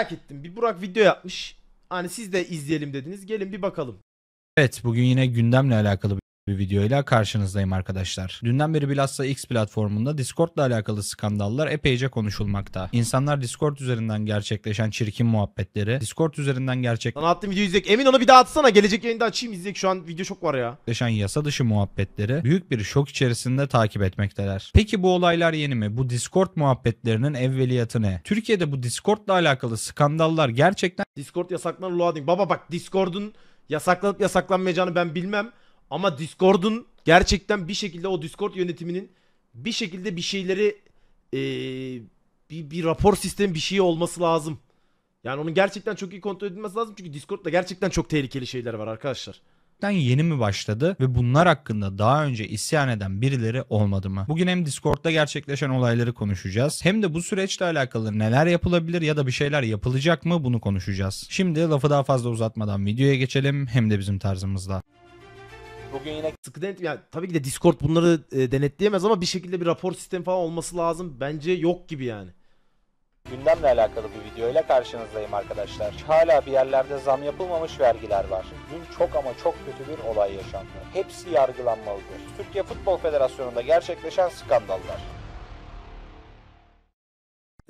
merak ettim. Bir Burak video yapmış. Hani siz de izleyelim dediniz. Gelin bir bakalım. Evet bugün yine gündemle alakalı bir bir videoyla karşınızdayım arkadaşlar. Dünden beri bilhassa X platformunda Discord'la alakalı skandallar epeyce konuşulmakta. İnsanlar Discord üzerinden gerçekleşen çirkin muhabbetleri, Discord üzerinden gerçek... Sana attığım videoyu izleyek. Emin onu bir daha atsana. Gelecek yayında açayım izleyek. Şu an video çok var ya. ...gerçekleşen yasa dışı muhabbetleri büyük bir şok içerisinde takip etmekteler. Peki bu olaylar yeni mi? Bu Discord muhabbetlerinin evveliyatı ne? Türkiye'de bu Discord'la alakalı skandallar gerçekten... Discord yasaklanır loading. Baba bak Discord'un yasaklanıp yasaklanmayacağını ben bilmem. Ama Discord'un gerçekten bir şekilde o Discord yönetiminin bir şekilde bir şeyleri ee, bir, bir rapor sistemi bir şey olması lazım. Yani onun gerçekten çok iyi kontrol edilmesi lazım. Çünkü Discord'da gerçekten çok tehlikeli şeyler var arkadaşlar gerçekten yeni mi başladı ve bunlar hakkında daha önce isyan eden birileri olmadı mı? Bugün hem Discord'da gerçekleşen olayları konuşacağız hem de bu süreçle alakalı neler yapılabilir ya da bir şeyler yapılacak mı bunu konuşacağız. Şimdi lafı daha fazla uzatmadan videoya geçelim hem de bizim tarzımızla. Bugün yine sıkı denetim yani tabii ki de Discord bunları e, denetleyemez ama bir şekilde bir rapor sistemi falan olması lazım. Bence yok gibi yani. Gündemle alakalı bir videoyla karşınızdayım arkadaşlar. Hala bir yerlerde zam yapılmamış vergiler var. Dün çok ama çok kötü bir olay yaşandı. Hepsi yargılanmalıdır. Türkiye Futbol Federasyonu'nda gerçekleşen skandallar.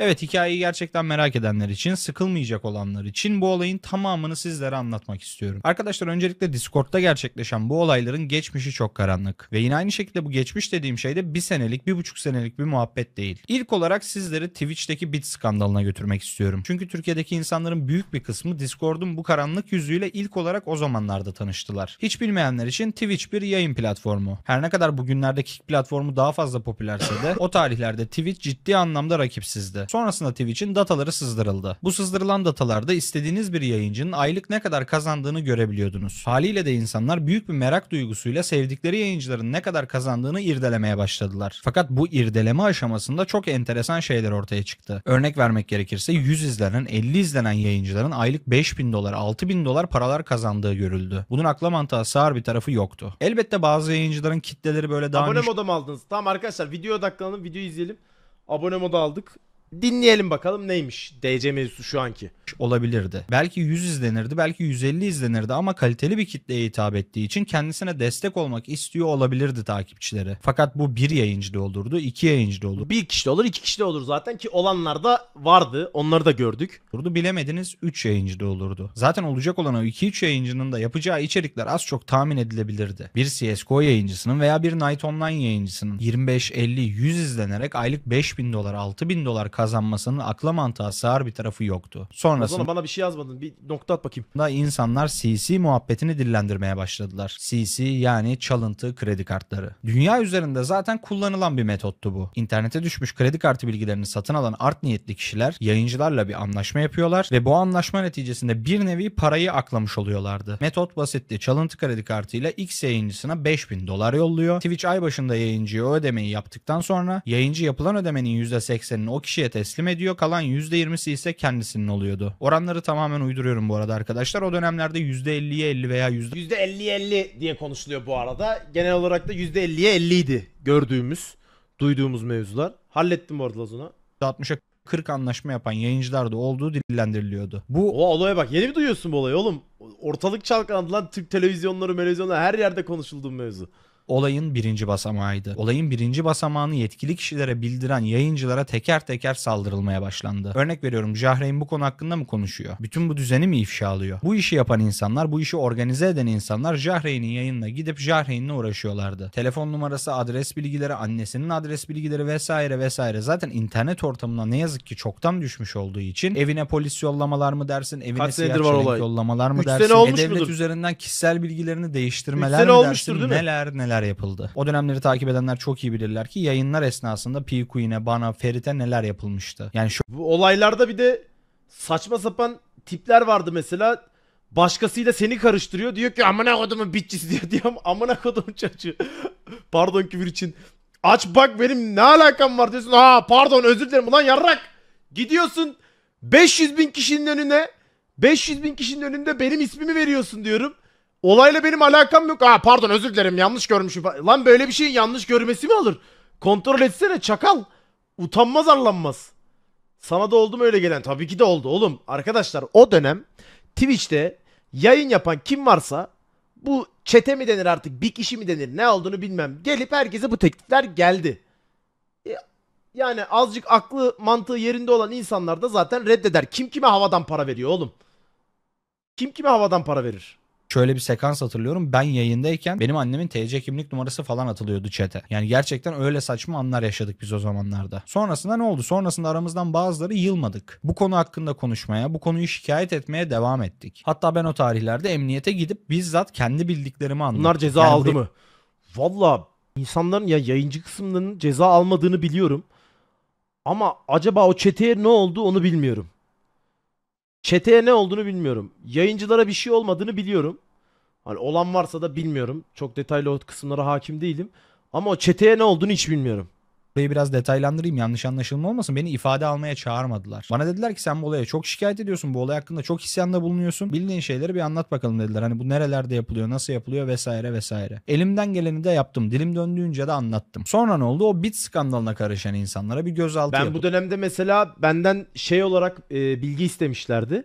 Evet hikayeyi gerçekten merak edenler için, sıkılmayacak olanlar için bu olayın tamamını sizlere anlatmak istiyorum. Arkadaşlar öncelikle Discord'da gerçekleşen bu olayların geçmişi çok karanlık. Ve yine aynı şekilde bu geçmiş dediğim şey de bir senelik, bir buçuk senelik bir muhabbet değil. İlk olarak sizleri Twitch'teki bit skandalına götürmek istiyorum. Çünkü Türkiye'deki insanların büyük bir kısmı Discord'un bu karanlık yüzüyle ilk olarak o zamanlarda tanıştılar. Hiç bilmeyenler için Twitch bir yayın platformu. Her ne kadar bugünlerde kick platformu daha fazla popülerse de o tarihlerde Twitch ciddi anlamda rakipsizdi. Sonrasında Twitch'in dataları sızdırıldı. Bu sızdırılan datalarda istediğiniz bir yayıncının aylık ne kadar kazandığını görebiliyordunuz. Haliyle de insanlar büyük bir merak duygusuyla sevdikleri yayıncıların ne kadar kazandığını irdelemeye başladılar. Fakat bu irdeleme aşamasında çok enteresan şeyler ortaya çıktı. Örnek vermek gerekirse 100 izlenen 50 izlenen yayıncıların aylık 5000 dolar 6000 dolar paralar kazandığı görüldü. Bunun akla mantığa sığar bir tarafı yoktu. Elbette bazı yayıncıların kitleleri böyle daha... Abone niş... aldınız? Tamam arkadaşlar video odaklanalım video izleyelim. Abone moda aldık. Dinleyelim bakalım neymiş DC mevzusu şu anki. Olabilirdi. Belki 100 izlenirdi, belki 150 izlenirdi ama kaliteli bir kitleye hitap ettiği için kendisine destek olmak istiyor olabilirdi takipçileri. Fakat bu bir yayıncı olurdu, iki yayıncı olur. Bir kişi de olur, iki kişi de olur zaten ki olanlar da vardı. Onları da gördük. Durdu bilemediniz 3 yayıncı olurdu. Zaten olacak olan o 2-3 yayıncının da yapacağı içerikler az çok tahmin edilebilirdi. Bir CSGO yayıncısının veya bir Night Online yayıncısının 25, 50, 100 izlenerek aylık 5000 dolar, 6000 dolar kazanmasının akla mantığa sığar bir tarafı yoktu. Sonrasında bana bir şey yazmadın. Bir nokta at bakayım. da insanlar CC muhabbetini dillendirmeye başladılar. CC yani çalıntı kredi kartları. Dünya üzerinde zaten kullanılan bir metottu bu. İnternete düşmüş kredi kartı bilgilerini satın alan art niyetli kişiler yayıncılarla bir anlaşma yapıyorlar ve bu anlaşma neticesinde bir nevi parayı aklamış oluyorlardı. Metot basitti. Çalıntı kredi kartıyla X yayıncısına 5000 dolar yolluyor. Twitch ay başında yayıncıya o ödemeyi yaptıktan sonra yayıncı yapılan ödemenin %80'ini o kişiye teslim ediyor. Kalan %20'si ise kendisinin oluyordu. Oranları tamamen uyduruyorum bu arada arkadaşlar. O dönemlerde %50'ye 50 veya %50'ye 50 diye konuşuluyor bu arada. Genel olarak da %50'ye 50 idi gördüğümüz, duyduğumuz mevzular. Hallettim bu arada Lazuna. %60'a 40 anlaşma yapan yayıncılar da olduğu dillendiriliyordu. Bu o olaya bak yeni mi duyuyorsun bu olayı oğlum? Ortalık çalkalandı lan Türk televizyonları, televizyonları her yerde konuşuldu mevzu olayın birinci basamağıydı. Olayın birinci basamağını yetkili kişilere bildiren yayıncılara teker teker saldırılmaya başlandı. Örnek veriyorum Jahreyn bu konu hakkında mı konuşuyor? Bütün bu düzeni mi ifşa alıyor? Bu işi yapan insanlar, bu işi organize eden insanlar Jahreyn'in yayınına gidip Jahreyn'le uğraşıyorlardı. Telefon numarası, adres bilgileri, annesinin adres bilgileri vesaire vesaire. Zaten internet ortamına ne yazık ki çoktan düşmüş olduğu için evine polis yollamalar mı dersin, evine Kaç siyah var olay? yollamalar mı Üç dersin, e-devlet üzerinden kişisel bilgilerini değiştirmeler mi dersin, olmuştur, neler neler neler yapıldı. O dönemleri takip edenler çok iyi bilirler ki yayınlar esnasında P. Queen'e, bana, Ferit'e neler yapılmıştı. Yani şu... Bu olaylarda bir de saçma sapan tipler vardı mesela başkasıyla seni karıştırıyor. Diyor ki amına kodumun bitçisi diyor. Diyorum amına kodumun çocuğu. pardon küfür için. Aç bak benim ne alakam var diyorsun. Ha pardon özür dilerim ulan yarrak. Gidiyorsun 500 bin kişinin önüne 500 bin kişinin önünde benim ismimi veriyorsun diyorum. Olayla benim alakam yok. Aa pardon özür dilerim yanlış görmüşüm. Lan böyle bir şeyin yanlış görmesi mi olur? Kontrol etsene çakal. Utanmaz arlanmaz. Sana da oldu mu öyle gelen? Tabii ki de oldu oğlum. Arkadaşlar o dönem Twitch'te yayın yapan kim varsa bu çete mi denir artık bir kişi mi denir ne olduğunu bilmem. Gelip herkese bu teklifler geldi. E, yani azıcık aklı mantığı yerinde olan insanlar da zaten reddeder. Kim kime havadan para veriyor oğlum? Kim kime havadan para verir? şöyle bir sekans hatırlıyorum. Ben yayındayken benim annemin TC kimlik numarası falan atılıyordu çete. Yani gerçekten öyle saçma anlar yaşadık biz o zamanlarda. Sonrasında ne oldu? Sonrasında aramızdan bazıları yılmadık. Bu konu hakkında konuşmaya, bu konuyu şikayet etmeye devam ettik. Hatta ben o tarihlerde emniyete gidip bizzat kendi bildiklerimi anlattım. Bunlar ceza kendi... aldı mı? Valla insanların ya yayıncı kısımlarının ceza almadığını biliyorum. Ama acaba o çeteye ne oldu onu bilmiyorum. Çeteye ne olduğunu bilmiyorum. Yayıncılara bir şey olmadığını biliyorum. Hani olan varsa da bilmiyorum. Çok detaylı o kısımlara hakim değilim. Ama o çeteye ne olduğunu hiç bilmiyorum. Burayı biraz detaylandırayım yanlış anlaşılma olmasın. Beni ifade almaya çağırmadılar. Bana dediler ki sen bu olaya çok şikayet ediyorsun. Bu olay hakkında çok isyanda bulunuyorsun. Bildiğin şeyleri bir anlat bakalım dediler. Hani bu nerelerde yapılıyor, nasıl yapılıyor vesaire vesaire. Elimden geleni de yaptım. Dilim döndüğünce de anlattım. Sonra ne oldu? O bit skandalına karışan insanlara bir gözaltı Ben yapıldı. bu dönemde mesela benden şey olarak e, bilgi istemişlerdi.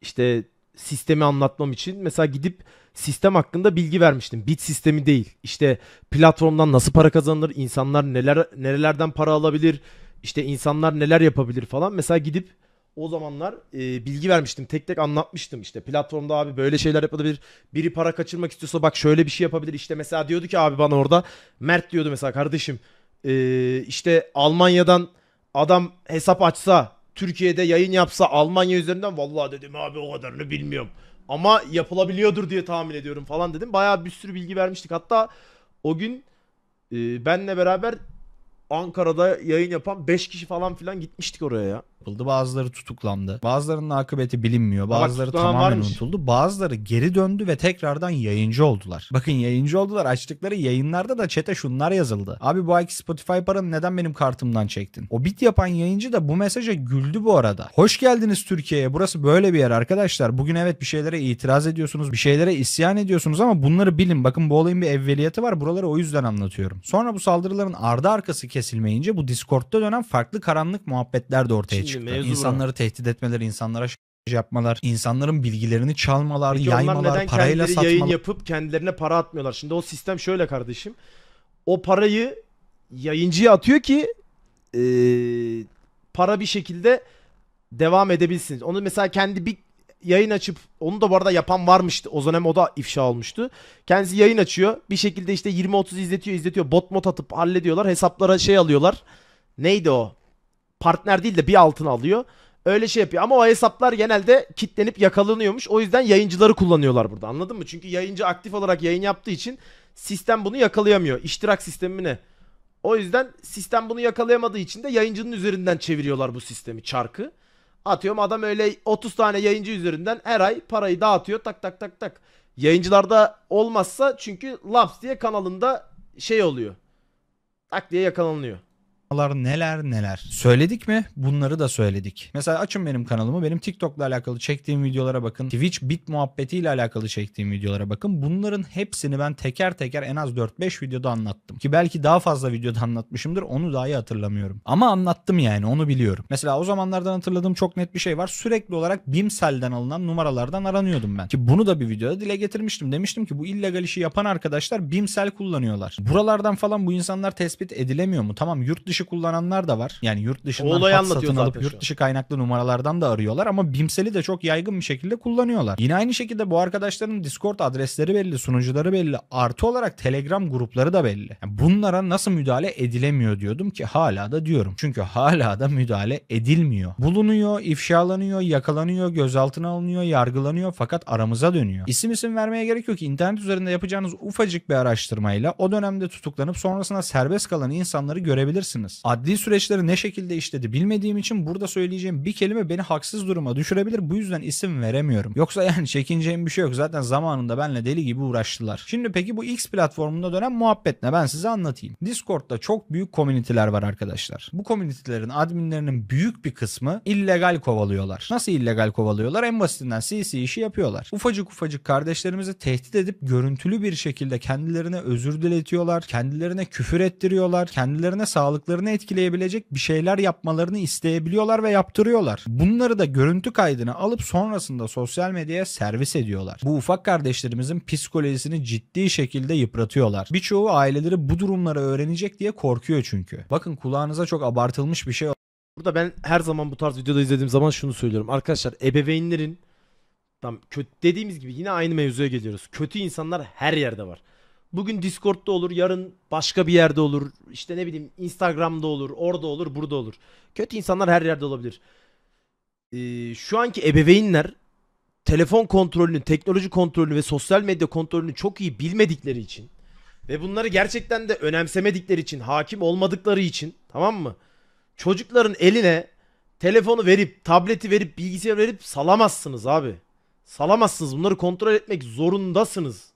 İşte sistemi anlatmam için. Mesela gidip sistem hakkında bilgi vermiştim. Bit sistemi değil. İşte platformdan nasıl para kazanılır, insanlar neler nerelerden para alabilir, işte insanlar neler yapabilir falan. Mesela gidip o zamanlar e, bilgi vermiştim. Tek tek anlatmıştım işte. Platformda abi böyle şeyler yapabilir. Biri para kaçırmak istiyorsa bak şöyle bir şey yapabilir. İşte mesela diyordu ki abi bana orada Mert diyordu mesela kardeşim e, işte Almanya'dan adam hesap açsa Türkiye'de yayın yapsa Almanya üzerinden vallahi dedim abi o kadarını bilmiyorum. Ama yapılabiliyordur diye tahmin ediyorum falan dedim. Bayağı bir sürü bilgi vermiştik. Hatta o gün e, benle beraber Ankara'da yayın yapan 5 kişi falan filan gitmiştik oraya ya yapıldı. Bazıları tutuklandı. Bazılarının akıbeti bilinmiyor. Bazıları Bak, tamamen varmış. unutuldu. Bazıları geri döndü ve tekrardan yayıncı oldular. Bakın yayıncı oldular. Açtıkları yayınlarda da çete şunlar yazıldı. Abi bu ayki Spotify paranı neden benim kartımdan çektin? O bit yapan yayıncı da bu mesaja güldü bu arada. Hoş geldiniz Türkiye'ye. Burası böyle bir yer arkadaşlar. Bugün evet bir şeylere itiraz ediyorsunuz. Bir şeylere isyan ediyorsunuz ama bunları bilin. Bakın bu olayın bir evveliyeti var. Buraları o yüzden anlatıyorum. Sonra bu saldırıların ardı arkası kesilmeyince bu Discord'da dönen farklı karanlık muhabbetler de ortaya çıktı çıktı. Mevzu insanları bu. tehdit etmeler, insanlara yapmalar, insanların bilgilerini çalmalar, Peki yaymalar, neden parayla satmalar. yayın yapıp kendilerine para atmıyorlar? Şimdi o sistem şöyle kardeşim. O parayı yayıncıya atıyor ki e, para bir şekilde devam edebilsiniz. Onu mesela kendi bir yayın açıp onu da bu arada yapan varmıştı. O dönem o da ifşa olmuştu. Kendisi yayın açıyor. Bir şekilde işte 20-30 izletiyor izletiyor. Bot mot atıp hallediyorlar. Hesaplara şey alıyorlar. Neydi o? partner değil de bir altın alıyor. Öyle şey yapıyor ama o hesaplar genelde kitlenip yakalanıyormuş. O yüzden yayıncıları kullanıyorlar burada anladın mı? Çünkü yayıncı aktif olarak yayın yaptığı için sistem bunu yakalayamıyor. İştirak sistemi ne? O yüzden sistem bunu yakalayamadığı için de yayıncının üzerinden çeviriyorlar bu sistemi çarkı. Atıyorum adam öyle 30 tane yayıncı üzerinden her ay parayı dağıtıyor tak tak tak tak. Yayıncılarda olmazsa çünkü Laps diye kanalında şey oluyor. Tak diye yakalanıyor çalışmalar neler neler. Söyledik mi? Bunları da söyledik. Mesela açın benim kanalımı. Benim TikTok'la alakalı çektiğim videolara bakın. Twitch bit muhabbetiyle alakalı çektiğim videolara bakın. Bunların hepsini ben teker teker en az 4-5 videoda anlattım. Ki belki daha fazla videoda anlatmışımdır. Onu daha iyi hatırlamıyorum. Ama anlattım yani onu biliyorum. Mesela o zamanlardan hatırladığım çok net bir şey var. Sürekli olarak Bimsel'den alınan numaralardan aranıyordum ben. Ki bunu da bir videoda dile getirmiştim. Demiştim ki bu illegal işi yapan arkadaşlar Bimsel kullanıyorlar. Buralardan falan bu insanlar tespit edilemiyor mu? Tamam yurt dışı dışı kullananlar da var. Yani yurt dışından Olay hat satın alıp yurt dışı kaynaklı numaralardan da arıyorlar ama Bimsel'i de çok yaygın bir şekilde kullanıyorlar. Yine aynı şekilde bu arkadaşların Discord adresleri belli, sunucuları belli. Artı olarak Telegram grupları da belli. Yani bunlara nasıl müdahale edilemiyor diyordum ki hala da diyorum. Çünkü hala da müdahale edilmiyor. Bulunuyor, ifşalanıyor, yakalanıyor, gözaltına alınıyor, yargılanıyor fakat aramıza dönüyor. İsim isim vermeye gerek yok. İnternet üzerinde yapacağınız ufacık bir araştırmayla o dönemde tutuklanıp sonrasında serbest kalan insanları görebilirsiniz olmaz. Adli süreçleri ne şekilde işledi bilmediğim için burada söyleyeceğim bir kelime beni haksız duruma düşürebilir. Bu yüzden isim veremiyorum. Yoksa yani çekineceğim bir şey yok. Zaten zamanında benle deli gibi uğraştılar. Şimdi peki bu X platformunda dönen muhabbet ne? Ben size anlatayım. Discord'da çok büyük komüniteler var arkadaşlar. Bu komünitelerin adminlerinin büyük bir kısmı illegal kovalıyorlar. Nasıl illegal kovalıyorlar? En basitinden CC işi yapıyorlar. Ufacık ufacık kardeşlerimizi tehdit edip görüntülü bir şekilde kendilerine özür diletiyorlar. Kendilerine küfür ettiriyorlar. Kendilerine sağlıklı hayatlarını etkileyebilecek bir şeyler yapmalarını isteyebiliyorlar ve yaptırıyorlar. Bunları da görüntü kaydını alıp sonrasında sosyal medyaya servis ediyorlar. Bu ufak kardeşlerimizin psikolojisini ciddi şekilde yıpratıyorlar. Birçoğu aileleri bu durumları öğrenecek diye korkuyor çünkü. Bakın kulağınıza çok abartılmış bir şey Burada ben her zaman bu tarz videoda izlediğim zaman şunu söylüyorum. Arkadaşlar ebeveynlerin tam kötü dediğimiz gibi yine aynı mevzuya geliyoruz. Kötü insanlar her yerde var bugün Discord'da olur, yarın başka bir yerde olur. İşte ne bileyim Instagram'da olur, orada olur, burada olur. Kötü insanlar her yerde olabilir. Ee, şu anki ebeveynler telefon kontrolünü, teknoloji kontrolünü ve sosyal medya kontrolünü çok iyi bilmedikleri için ve bunları gerçekten de önemsemedikleri için, hakim olmadıkları için tamam mı? Çocukların eline telefonu verip, tableti verip, bilgisayarı verip salamazsınız abi. Salamazsınız. Bunları kontrol etmek zorundasınız.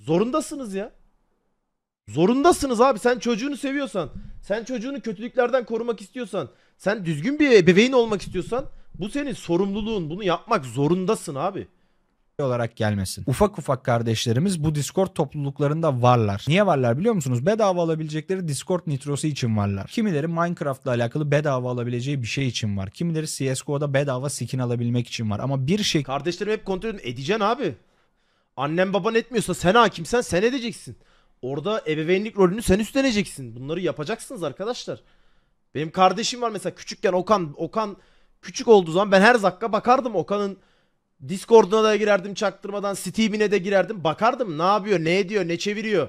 Zorundasınız ya. Zorundasınız abi. Sen çocuğunu seviyorsan, sen çocuğunu kötülüklerden korumak istiyorsan, sen düzgün bir bebeğin olmak istiyorsan bu senin sorumluluğun. Bunu yapmak zorundasın abi olarak gelmesin. Ufak ufak kardeşlerimiz bu Discord topluluklarında varlar. Niye varlar biliyor musunuz? Bedava alabilecekleri Discord nitrosu için varlar. Kimileri Minecraft'la alakalı bedava alabileceği bir şey için var. Kimileri CSGO'da bedava skin alabilmek için var. Ama bir şey... Kardeşlerim hep kontrol edeceksin abi. Annem baban etmiyorsa sen hakimsen sen edeceksin. Orada ebeveynlik rolünü sen üstleneceksin. Bunları yapacaksınız arkadaşlar. Benim kardeşim var mesela küçükken Okan. Okan küçük olduğu zaman ben her dakika bakardım Okan'ın Discord'una da girerdim çaktırmadan. Steam'ine de girerdim. Bakardım ne yapıyor, ne ediyor, ne çeviriyor.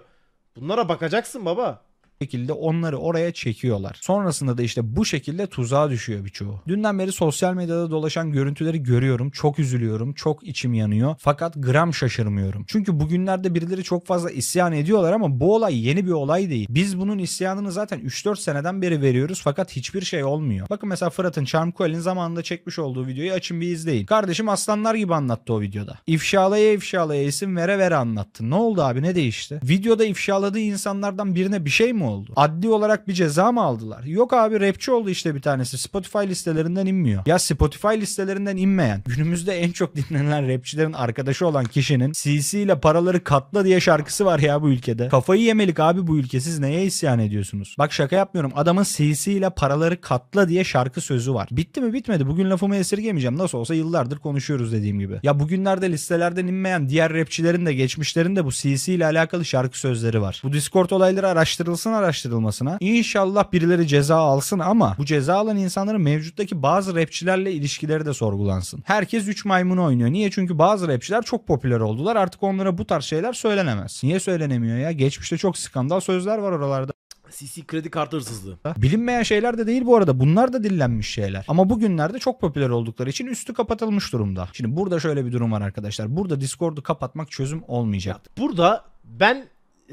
Bunlara bakacaksın baba şekilde onları oraya çekiyorlar. Sonrasında da işte bu şekilde tuzağa düşüyor birçoğu. Dünden beri sosyal medyada dolaşan görüntüleri görüyorum. Çok üzülüyorum. Çok içim yanıyor. Fakat gram şaşırmıyorum. Çünkü bugünlerde birileri çok fazla isyan ediyorlar ama bu olay yeni bir olay değil. Biz bunun isyanını zaten 3-4 seneden beri veriyoruz fakat hiçbir şey olmuyor. Bakın mesela Fırat'ın Charm Coil'in zamanında çekmiş olduğu videoyu açın bir izleyin. Kardeşim aslanlar gibi anlattı o videoda. İfşalaya ifşalaya isim vere vere anlattı. Ne oldu abi ne değişti? Videoda ifşaladığı insanlardan birine bir şey mi oldu? oldu? Adli olarak bir ceza mı aldılar? Yok abi rapçi oldu işte bir tanesi. Spotify listelerinden inmiyor. Ya Spotify listelerinden inmeyen günümüzde en çok dinlenen rapçilerin arkadaşı olan kişinin CC ile paraları katla diye şarkısı var ya bu ülkede. Kafayı yemelik abi bu ülke. Siz neye isyan ediyorsunuz? Bak şaka yapmıyorum. Adamın CC ile paraları katla diye şarkı sözü var. Bitti mi bitmedi. Bugün lafımı esirgemeyeceğim. Nasıl olsa yıllardır konuşuyoruz dediğim gibi. Ya bugünlerde listelerden inmeyen diğer rapçilerin de geçmişlerinde bu CC ile alakalı şarkı sözleri var. Bu Discord olayları araştırılsın cezasının araştırılmasına inşallah birileri ceza alsın ama bu ceza alan insanların mevcuttaki bazı rapçilerle ilişkileri de sorgulansın. Herkes 3 maymunu oynuyor. Niye? Çünkü bazı rapçiler çok popüler oldular. Artık onlara bu tarz şeyler söylenemez. Niye söylenemiyor ya? Geçmişte çok skandal sözler var oralarda. CC kredi kartı hırsızlığı. Bilinmeyen şeyler de değil bu arada. Bunlar da dillenmiş şeyler. Ama bugünlerde çok popüler oldukları için üstü kapatılmış durumda. Şimdi burada şöyle bir durum var arkadaşlar. Burada Discord'u kapatmak çözüm olmayacak. Burada ben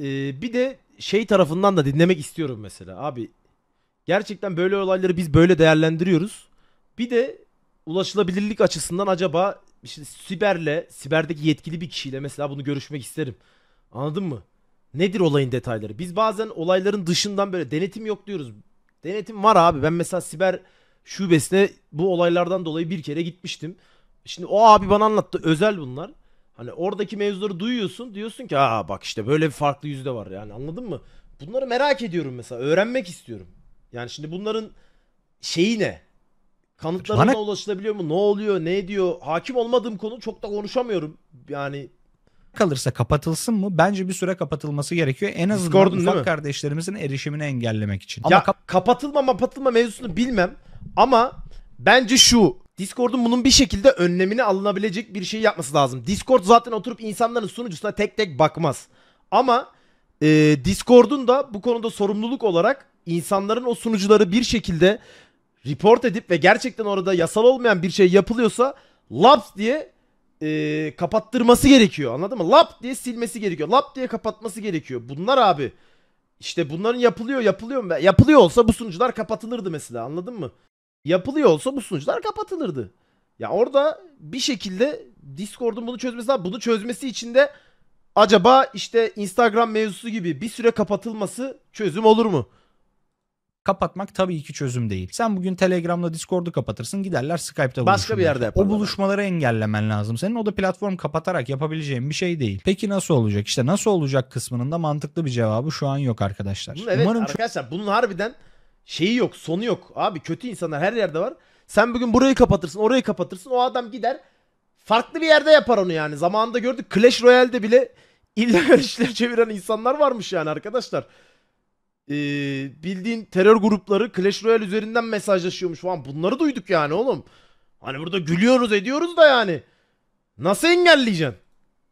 e, bir de şey tarafından da dinlemek istiyorum mesela. Abi gerçekten böyle olayları biz böyle değerlendiriyoruz. Bir de ulaşılabilirlik açısından acaba işte siberle, siberdeki yetkili bir kişiyle mesela bunu görüşmek isterim. Anladın mı? Nedir olayın detayları? Biz bazen olayların dışından böyle denetim yok diyoruz. Denetim var abi. Ben mesela siber şubesine bu olaylardan dolayı bir kere gitmiştim. Şimdi o abi bana anlattı. Özel bunlar. Hani oradaki mevzuları duyuyorsun. Diyorsun ki aa bak işte böyle bir farklı yüzde var yani anladın mı? Bunları merak ediyorum mesela. Öğrenmek istiyorum. Yani şimdi bunların şeyi ne? Kanıtlarına Bana... ulaşılabiliyor mu? Ne oluyor? Ne diyor? Hakim olmadığım konu çok da konuşamıyorum. Yani kalırsa kapatılsın mı? Bence bir süre kapatılması gerekiyor. En azından Discord'un ufak kardeşlerimizin erişimini engellemek için. Ya ama kap- kapatılma kapatılma mevzusunu bilmem ama bence şu Discord'un bunun bir şekilde önlemini alınabilecek bir şey yapması lazım. Discord zaten oturup insanların sunucusuna tek tek bakmaz. Ama e, Discord'un da bu konuda sorumluluk olarak insanların o sunucuları bir şekilde report edip ve gerçekten orada yasal olmayan bir şey yapılıyorsa laps diye e, kapattırması gerekiyor anladın mı? Lap diye silmesi gerekiyor. Lap diye kapatması gerekiyor. Bunlar abi işte bunların yapılıyor yapılıyor yapılıyor olsa bu sunucular kapatılırdı mesela anladın mı? yapılıyor olsa bu sunucular kapatılırdı. Ya orada bir şekilde Discord'un bunu çözmesi lazım. Bunu çözmesi için de acaba işte Instagram mevzusu gibi bir süre kapatılması çözüm olur mu? kapatmak tabii ki çözüm değil. Sen bugün Telegram'da Discord'u kapatırsın giderler Skype'da Başka bir yerde yaparlar. O buluşmaları engellemen lazım. Senin o da platform kapatarak yapabileceğin bir şey değil. Peki nasıl olacak? İşte nasıl olacak kısmının da mantıklı bir cevabı şu an yok arkadaşlar. evet Umarım arkadaşlar çok... bunun harbiden şeyi yok sonu yok. Abi kötü insanlar her yerde var. Sen bugün burayı kapatırsın orayı kapatırsın o adam gider farklı bir yerde yapar onu yani. Zamanında gördük Clash Royale'de bile illa işler çeviren insanlar varmış yani arkadaşlar. Ee, bildiğin terör grupları Clash Royale üzerinden mesajlaşıyormuş falan bunları duyduk yani oğlum. Hani burada gülüyoruz ediyoruz da yani. Nasıl engelleyeceksin?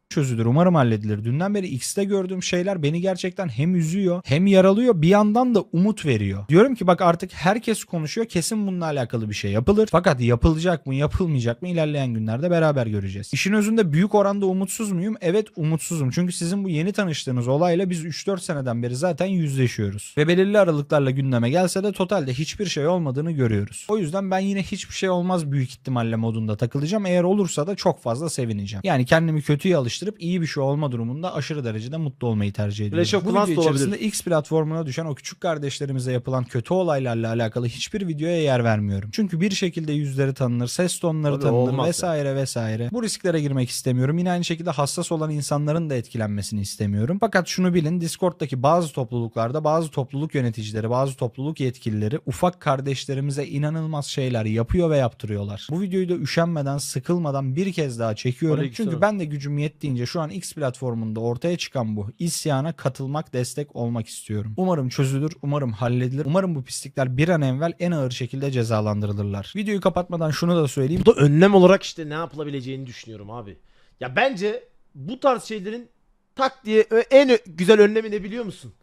çözülür. Umarım halledilir. Dünden beri X'te gördüğüm şeyler beni gerçekten hem üzüyor hem yaralıyor bir yandan da umut veriyor. Diyorum ki bak artık herkes konuşuyor kesin bununla alakalı bir şey yapılır. Fakat yapılacak mı yapılmayacak mı ilerleyen günlerde beraber göreceğiz. İşin özünde büyük oranda umutsuz muyum? Evet umutsuzum. Çünkü sizin bu yeni tanıştığınız olayla biz 3-4 seneden beri zaten yüzleşiyoruz. Ve belirli aralıklarla gündeme gelse de totalde hiçbir şey olmadığını görüyoruz. O yüzden ben yine hiçbir şey olmaz büyük ihtimalle modunda takılacağım. Eğer olursa da çok fazla sevineceğim. Yani kendimi kötüye alıştırdım karşılaştırıp iyi bir şey olma durumunda aşırı derecede mutlu olmayı tercih ediyorum. Clash of Bu Clans video da içerisinde olabilir. X platformuna düşen o küçük kardeşlerimize yapılan kötü olaylarla alakalı hiçbir videoya yer vermiyorum. Çünkü bir şekilde yüzleri tanınır, ses tonları Tabii tanınır vesaire yani. vesaire. Bu risklere girmek istemiyorum. Yine aynı şekilde hassas olan insanların da etkilenmesini istemiyorum. Fakat şunu bilin Discord'daki bazı topluluklarda bazı topluluk yöneticileri, bazı topluluk yetkilileri ufak kardeşlerimize inanılmaz şeyler yapıyor ve yaptırıyorlar. Bu videoyu da üşenmeden, sıkılmadan bir kez daha çekiyorum. Çünkü ben de gücüm yettiği deyince şu an X platformunda ortaya çıkan bu isyana katılmak, destek olmak istiyorum. Umarım çözülür, umarım halledilir. Umarım bu pislikler bir an evvel en ağır şekilde cezalandırılırlar. Videoyu kapatmadan şunu da söyleyeyim. Bu da önlem olarak işte ne yapılabileceğini düşünüyorum abi. Ya bence bu tarz şeylerin tak diye en güzel önlemi ne biliyor musun?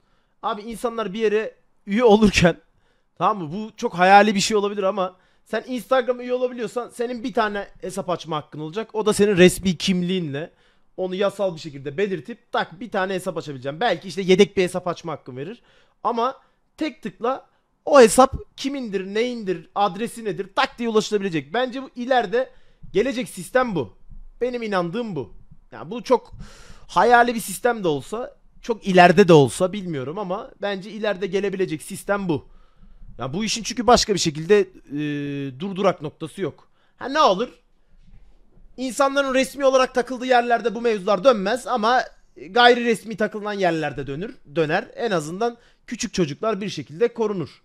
Abi insanlar bir yere üye olurken tamam mı? Bu çok hayali bir şey olabilir ama sen Instagram üye olabiliyorsan senin bir tane hesap açma hakkın olacak. O da senin resmi kimliğinle. Onu yasal bir şekilde belirtip tak bir tane hesap açabileceğim. Belki işte yedek bir hesap açma hakkım verir. Ama tek tıkla o hesap kimindir, neyindir, adresi nedir tak diye ulaşılabilecek. Bence bu ileride gelecek sistem bu. Benim inandığım bu. Yani bu çok hayali bir sistem de olsa, çok ileride de olsa bilmiyorum ama bence ileride gelebilecek sistem bu. Ya yani bu işin çünkü başka bir şekilde e, durdurak noktası yok. Ha ne olur? İnsanların resmi olarak takıldığı yerlerde bu mevzular dönmez ama gayri resmi takılan yerlerde dönür, döner. En azından küçük çocuklar bir şekilde korunur.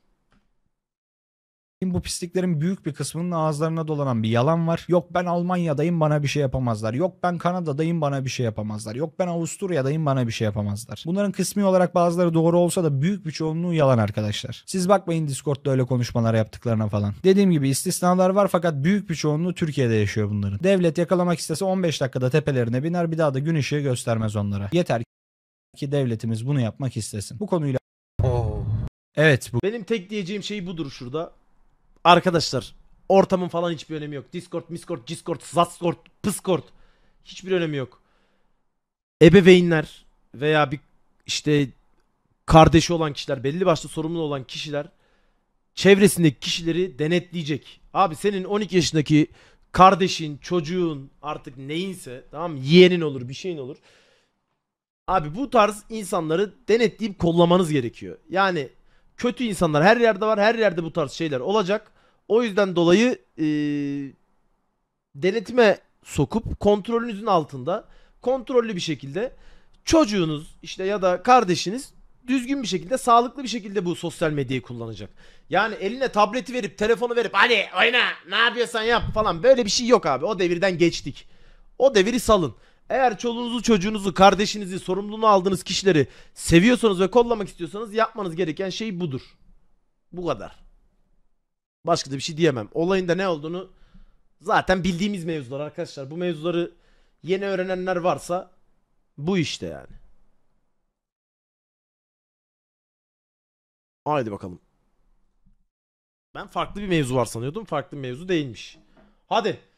Şimdi bu pisliklerin büyük bir kısmının ağızlarına dolanan bir yalan var. Yok ben Almanya'dayım bana bir şey yapamazlar. Yok ben Kanada'dayım bana bir şey yapamazlar. Yok ben Avusturya'dayım bana bir şey yapamazlar. Bunların kısmi olarak bazıları doğru olsa da büyük bir çoğunluğu yalan arkadaşlar. Siz bakmayın Discord'da öyle konuşmalar yaptıklarına falan. Dediğim gibi istisnalar var fakat büyük bir çoğunluğu Türkiye'de yaşıyor bunların. Devlet yakalamak istese 15 dakikada tepelerine biner bir daha da gün ışığı göstermez onlara. Yeter ki devletimiz bunu yapmak istesin. Bu konuyla Evet bu. Benim tek diyeceğim şey budur şurada. Arkadaşlar ortamın falan hiçbir önemi yok. Discord, Discord, Discord, Zascord, Pıskord hiçbir önemi yok. Ebeveynler veya bir işte kardeşi olan kişiler, belli başlı sorumlu olan kişiler çevresindeki kişileri denetleyecek. Abi senin 12 yaşındaki kardeşin, çocuğun artık neyinse tamam mı? Yeğenin olur, bir şeyin olur. Abi bu tarz insanları denetleyip kollamanız gerekiyor. Yani kötü insanlar her yerde var. Her yerde bu tarz şeyler olacak. O yüzden dolayı e, denetime sokup kontrolünüzün altında kontrollü bir şekilde çocuğunuz işte ya da kardeşiniz düzgün bir şekilde sağlıklı bir şekilde bu sosyal medyayı kullanacak. Yani eline tableti verip telefonu verip hadi oyna ne yapıyorsan yap falan böyle bir şey yok abi. O devirden geçtik. O deviri salın. Eğer çoluğunuzu, çocuğunuzu, kardeşinizi, sorumluluğunu aldığınız kişileri seviyorsanız ve kollamak istiyorsanız yapmanız gereken şey budur. Bu kadar. Başka da bir şey diyemem. Olayın da ne olduğunu zaten bildiğimiz mevzular arkadaşlar. Bu mevzuları yeni öğrenenler varsa bu işte yani. Haydi bakalım. Ben farklı bir mevzu var sanıyordum. Farklı bir mevzu değilmiş. Hadi.